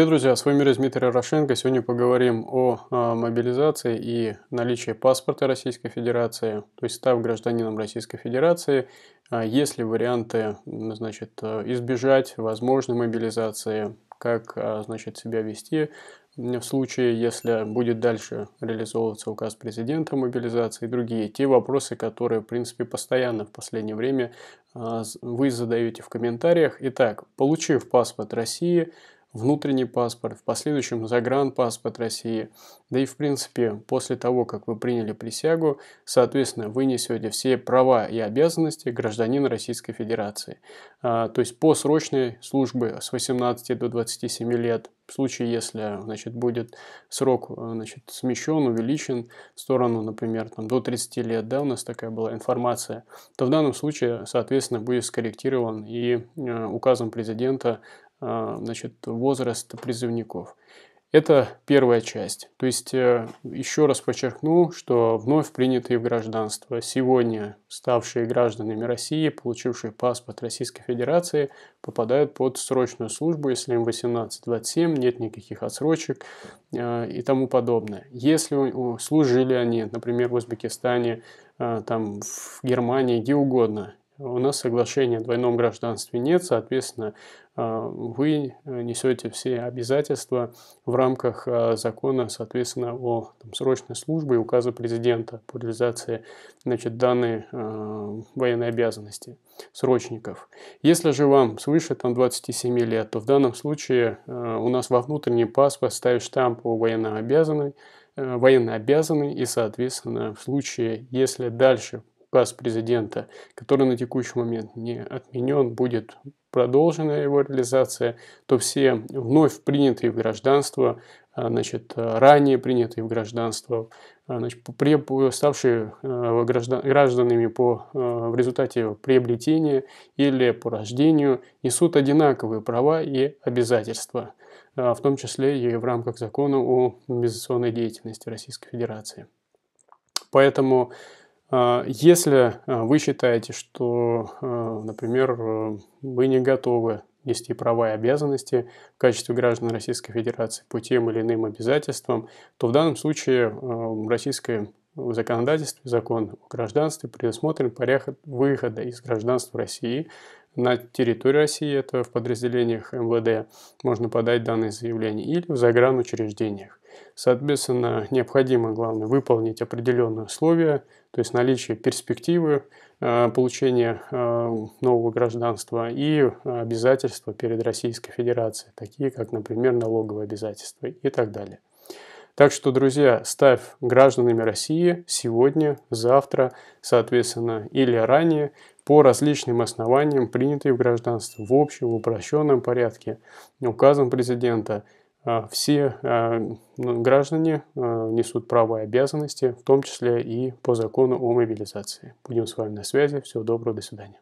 Привет, друзья! С вами Дмитрий Ярошенко. Сегодня поговорим о, о а, мобилизации и наличии паспорта Российской Федерации, то есть став гражданином Российской Федерации. А есть ли варианты значит, э, избежать возможной мобилизации, как а, значит, себя вести в случае, если будет дальше реализовываться указ президента о мобилизации и другие те вопросы, которые, в принципе, постоянно в последнее время вы задаете в комментариях. Итак, получив паспорт России, внутренний паспорт, в последующем загранпаспорт России. Да и в принципе, после того, как вы приняли присягу, соответственно, вы несете все права и обязанности гражданина Российской Федерации. А, то есть по срочной службе с 18 до 27 лет – в случае, если значит, будет срок э, значит, смещен, увеличен в сторону, например, там, до 30 лет, да, у нас такая была информация, то в данном случае, соответственно, будет скорректирован и э, указом президента э, значит, возраст призывников. Это первая часть. То есть, э, еще раз подчеркну, что вновь принятые в гражданство, сегодня ставшие гражданами России, получившие паспорт Российской Федерации, попадают под срочную службу, если им 18-27, нет никаких отсрочек э, и тому подобное. Если служили они, например, в Узбекистане, э, там, в Германии, где угодно, у нас соглашения о двойном гражданстве нет, соответственно, э, вы э, несете все обязательства в рамках э, закона, соответственно, о там, срочной службе и указа президента по реализации значит, данной э, военной обязанности срочников. Если же вам свыше там, 27 лет, то в данном случае э, у нас во внутренний паспорт ставит штамп о военно обязанной, э, военно обязанный и, соответственно, в случае, если дальше указ президента, который на текущий момент не отменен, будет продолжена его реализация, то все вновь принятые в гражданство, а, значит, ранее принятые в гражданство, а, значит, при, ставшие а, гражданами по, в результате приобретения или по рождению, несут одинаковые права и обязательства, в том числе и в рамках закона о инвестиционной деятельности Российской Федерации. Поэтому а, если а, вы считаете, что, а, например, э, вы не готовы нести права и обязанности в качестве граждан Российской Федерации по тем или иным обязательствам, то в данном случае российское законодательство, закон о гражданстве предусмотрен порядок выхода из гражданства России на территории России, это в подразделениях МВД, можно подать данные заявления, или в загранучреждениях. Соответственно, необходимо, главное, выполнить определенные условия, то есть наличие перспективы э, получения э, нового гражданства и обязательства перед Российской Федерацией, такие как, например, налоговые обязательства и так далее. Так что, друзья, ставь гражданами России сегодня, завтра, соответственно, или ранее по различным основаниям, принятые в гражданство в общем, в упрощенном порядке, указом президента, а, все а, ну, граждане а, несут права и обязанности, в том числе и по закону о мобилизации. Будем с вами на связи. Всего доброго, до свидания.